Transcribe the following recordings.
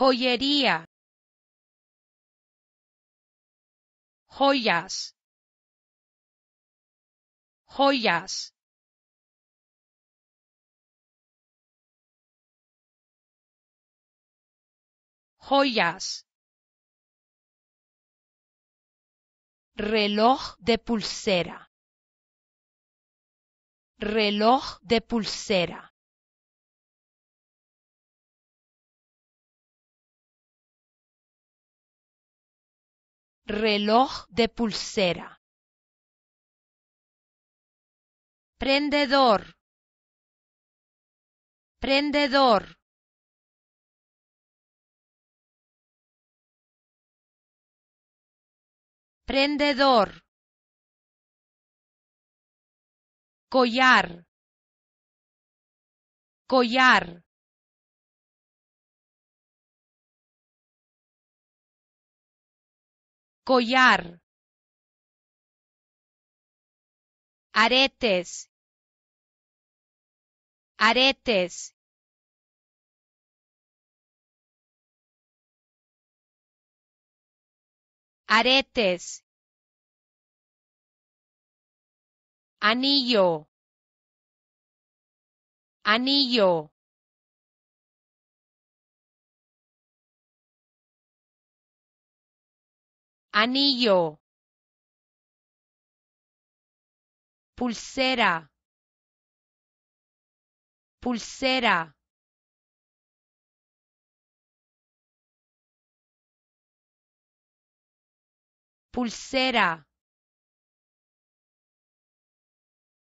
joyería, joyas, joyas. joyas. reloj de pulsera, reloj de pulsera. reloj de pulsera. Prendedor. Prendedor. Prendedor. Collar. Collar. collar, aretes, aretes. Aretes. Anillo. Anillo. anillo, pulsera, pulsera. Pulsera.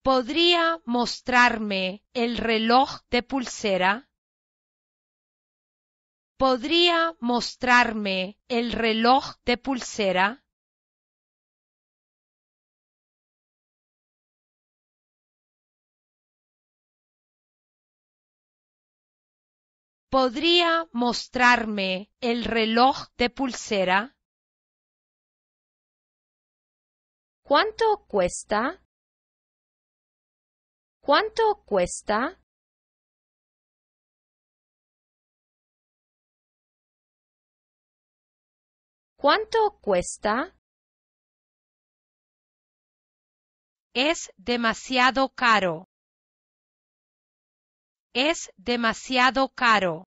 ¿Podría mostrarme el reloj de pulsera? ¿Podría mostrarme el reloj de pulsera? ¿Podría mostrarme el reloj de pulsera? ¿Cuánto cuesta? ¿Cuánto cuesta? ¿Cuánto cuesta? Es demasiado caro. Es demasiado caro.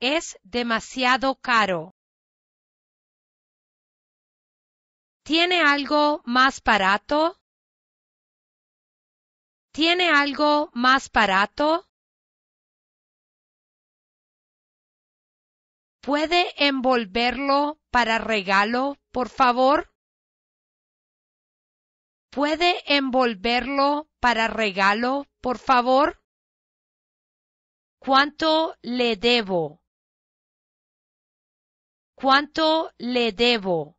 Es demasiado caro. ¿Tiene algo más barato? ¿Tiene algo más barato? ¿Puede envolverlo para regalo, por favor? ¿Puede envolverlo para regalo, por favor? ¿Cuánto le debo? ¿Cuánto le debo?